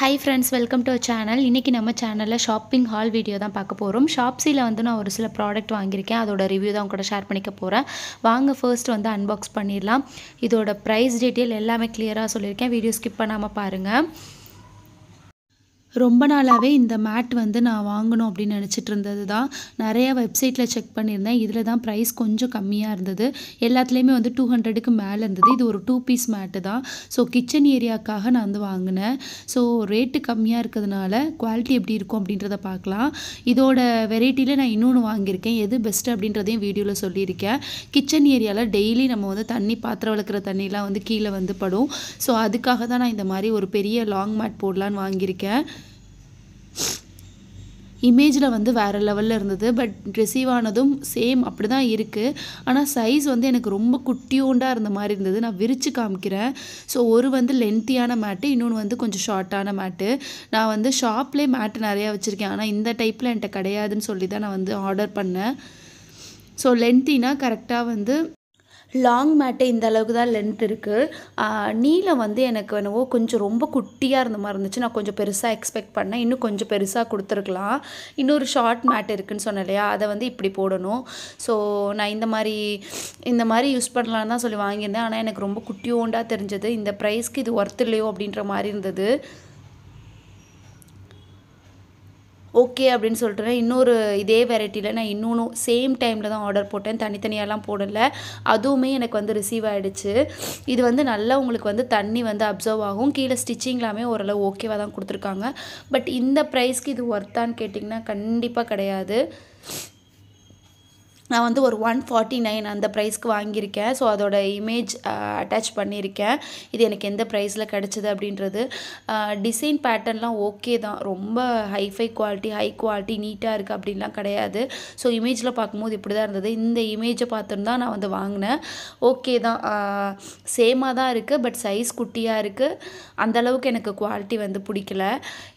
high friends welcome to channel இன்றைக்கி நம்ம சேனலில் ஷாப்பிங் ஹால் வீடியோ தான் பார்க்க போகிறோம் ஷாப்ஸியில் வந்து நான் ஒரு சில ப்ராடக்ட் வாங்கியிருக்கேன் அதோட ரிவ்யூ தான் கூட ஷேர் பண்ணிக்க போகிறேன் வாங்க ஃபர்ஸ்ட் வந்து அன்பாக்ஸ் பண்ணிடலாம் இதோட ப்ரைஸ் டீட்டெயில் எல்லாமே கிளியராக சொல்லியிருக்கேன் வீடியோ ஸ்கிப் பண்ணாமல் பாருங்கள் ரொம்ப நாளாகவே இந்த மேட் வந்து நான் வாங்கணும் அப்படின்னு நினச்சிட்டு இருந்தது தான் நிறைய வெப்சைட்டில் செக் பண்ணியிருந்தேன் இதில் தான் ப்ரைஸ் கொஞ்சம் கம்மியாக இருந்தது எல்லாத்துலேயுமே வந்து டூ ஹண்ட்ரடுக்கு மேலே இருந்தது இது ஒரு டூ பீஸ் மேட்டு தான் ஸோ கிச்சன் ஏரியாவுக்காக நான் வந்து வாங்கினேன் ஸோ ரேட்டு கம்மியாக இருக்கிறதுனால குவாலிட்டி எப்படி இருக்கும் அப்படின்றத பார்க்கலாம் இதோட வெரைட்டியில் நான் இன்னொன்று வாங்கியிருக்கேன் எது பெஸ்ட்டு அப்படின்றதையும் வீடியோவில் சொல்லியிருக்கேன் கிச்சன் ஏரியாவில் டெய்லி நம்ம வந்து தண்ணி பாத்திரம் வளர்க்குற தண்ணிலாம் வந்து கீழே வந்து படும் ஸோ அதுக்காக தான் நான் இந்த மாதிரி ஒரு பெரிய லாங் மேட் போடலான்னு வாங்கியிருக்கேன் இமேஜில் வந்து வேறு லெவலில் இருந்தது பட் ரிசீவ் ஆனதும் சேம் அப்படி தான் இருக்குது ஆனால் சைஸ் வந்து எனக்கு ரொம்ப குட்டியோண்டாக இருந்த மாதிரி இருந்தது நான் விரித்து காமிக்கிறேன் ஸோ ஒரு வந்து லென்த்தியான மேட்டு இன்னொன்று வந்து கொஞ்சம் ஷார்ட்டான மேட்டு நான் வந்து ஷாப்லேயே மேட்டு நிறையா வச்சுருக்கேன் ஆனால் இந்த டைப்பில் என்கிட்ட கிடையாதுன்னு சொல்லி தான் நான் வந்து ஆர்டர் பண்ணேன் ஸோ லென்த்தினா கரெக்டாக வந்து லாங் மேட்டே இந்த அளவுக்கு தான் லென்த் இருக்குது நீளம் வந்து எனக்கு என்னவோ கொஞ்சம் ரொம்ப குட்டியாக இருந்த மாதிரி இருந்துச்சு நான் கொஞ்சம் பெருசாக எக்ஸ்பெக்ட் பண்ணேன் இன்னும் கொஞ்சம் பெருசாக கொடுத்துருக்கலாம் இன்னொரு ஷார்ட் மேட் இருக்குதுன்னு சொன்னேன் இல்லையா அதை வந்து இப்படி போடணும் ஸோ நான் இந்த மாதிரி இந்த மாதிரி யூஸ் பண்ணலான்னு தான் சொல்லி வாங்கியிருந்தேன் ஆனால் எனக்கு ரொம்ப குட்டியோண்டாக தெரிஞ்சது இந்த ப்ரைஸ்க்கு இது ஒர்த் இல்லையோ அப்படின்ற மாதிரி இருந்தது ஓகே அப்படின்னு சொல்லிட்டு இன்னொரு இதே வெரைட்டியில் நான் இன்னொன்று சேம் டைமில் தான் ஆர்டர் போட்டேன் தனித்தனியாலாம் போடல அதுவுமே எனக்கு வந்து ரிசீவ் ஆகிடுச்சு இது வந்து நல்லா உங்களுக்கு வந்து தண்ணி வந்து அப்சர்வ் ஆகும் கீழே ஸ்டிச்சிங்லாமே ஓரளவு ஓகேவாக தான் கொடுத்துருக்காங்க பட் இந்த ப்ரைஸ்க்கு இது ஒர்த்தான்னு கேட்டிங்கன்னா கண்டிப்பாக கிடையாது நான் வந்து ஒரு ஒன் ஃபார்ட்டி நைன் அந்த ப்ரைஸ்க்கு வாங்கியிருக்கேன் ஸோ அதோட இமேஜ் அட்டாச் பண்ணியிருக்கேன் இது எனக்கு எந்த ப்ரைஸில் கிடச்சிது அப்படின்றது டிசைன் பேட்டர்ன்லாம் ஓகே தான் ரொம்ப ஹைஃபை குவாலிட்டி ஹை குவாலிட்டி நீட்டாக இருக்குது அப்படின்லாம் கிடையாது ஸோ இமேஜில் பார்க்கும்போது இப்படி தான் இருந்தது இந்த இமேஜை பார்த்துன்னு தான் நான் வந்து வாங்கினேன் ஓகே தான் சேமாக தான் இருக்குது பட் சைஸ் குட்டியாக இருக்குது அந்தளவுக்கு எனக்கு குவாலிட்டி வந்து பிடிக்கல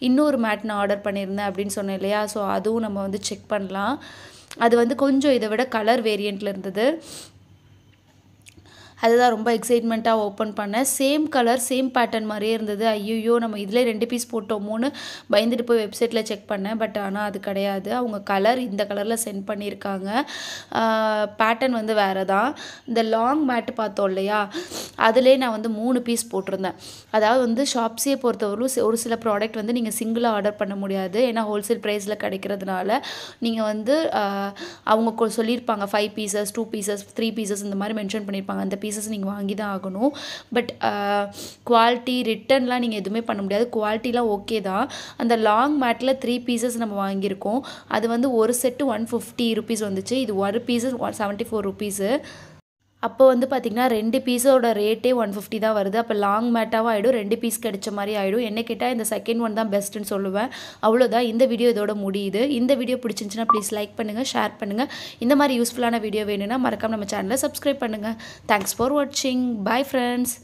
இன்னொரு மேட் நான் ஆர்டர் பண்ணியிருந்தேன் அப்படின்னு சொன்னேன் இல்லையா ஸோ அதுவும் நம்ம வந்து செக் பண்ணலாம் அது வந்து கொஞ்சம் இதை விட கலர் வேரியண்ட்டில் இருந்தது அதுதான் ரொம்ப எக்ஸைட்மெண்ட்டாக ஓப்பன் பண்ணேன் சேம் கலர் சேம் பேட்டர்ன் மாதிரியே இருந்தது ஐயோ நம்ம இதில் ரெண்டு பீஸ் போட்டோமோன்னு பயந்துட்டு போய் வெப்சைட்டில் செக் பண்ணேன் பட் ஆனால் அது கிடையாது அவங்க கலர் இந்த கலரில் சென்ட் பண்ணியிருக்காங்க பேட்டர்ன் வந்து வேறு தான் இந்த லாங் மேட்டு பார்த்தோம் இல்லையா அதிலே நான் வந்து மூணு பீஸ் போட்டிருந்தேன் அதாவது வந்து ஷாப்ஸே பொறுத்தவரையிலும் ஒரு சில ப்ராடக்ட் வந்து நீங்கள் சிங்கிளாக ஆர்டர் பண்ண முடியாது ஏன்னா ஹோல்சேல் ப்ரைஸில் கிடைக்கிறதுனால நீங்கள் வந்து அவங்க சொல்லியிருப்பாங்க five pieces two pieces three pieces இந்த மாதிரி மென்ஷன் பண்ணியிருப்பாங்க அந்த பீஸ் பீசஸ் நீங்கள் வாங்கி தான் ஆகணும் பட் குவாலிட்டி ரிட்டர்ன்லாம் நீங்கள் எதுவுமே பண்ண முடியாது குவாலிட்டிலாம் ஓகே தான் அந்த லாங் மேட்டில் த்ரீ பீசஸ் நம்ம வாங்கியிருக்கோம் அது வந்து ஒரு செட்டு ஒன் ஃபிஃப்டி ருபீஸ் வந்துச்சு இது ஒரு pieces one seventy four rupees அப்போ வந்து பார்த்திங்கன்னா ரெண்டு பீஸோட ரேட்டே ஒன் ஃபிஃப்டி தான் வருது அப்போ லாங் மேட்டாகவும் ஆகிடும் ரெண்டு பீஸ் கிடைச்ச மாதிரி ஆகிடும் என்ன கேட்டால் இந்த செகண்ட் ஒன் தான் பெஸ்ட்டுன்னு சொல்லுவேன் அவ்வளோதான் இந்த வீடியோ இதோட முடியுது இந்த வீடியோ பிடிச்சிருந்துச்சுன்னா ப்ளீஸ் லைக் பண்ணுங்கள் ஷேர் பண்ணுங்கள் இந்த மாதிரி யூஸ்ஃபுல்லான வீடியோ வேணும்னா மறக்காமல் நம்ம சேனலை சப்ஸ்கிரைப் பண்ணுங்கள் தேங்க்ஸ் ஃபார் வாட்சிங் பாய் ஃப்ரெண்ட்ஸ்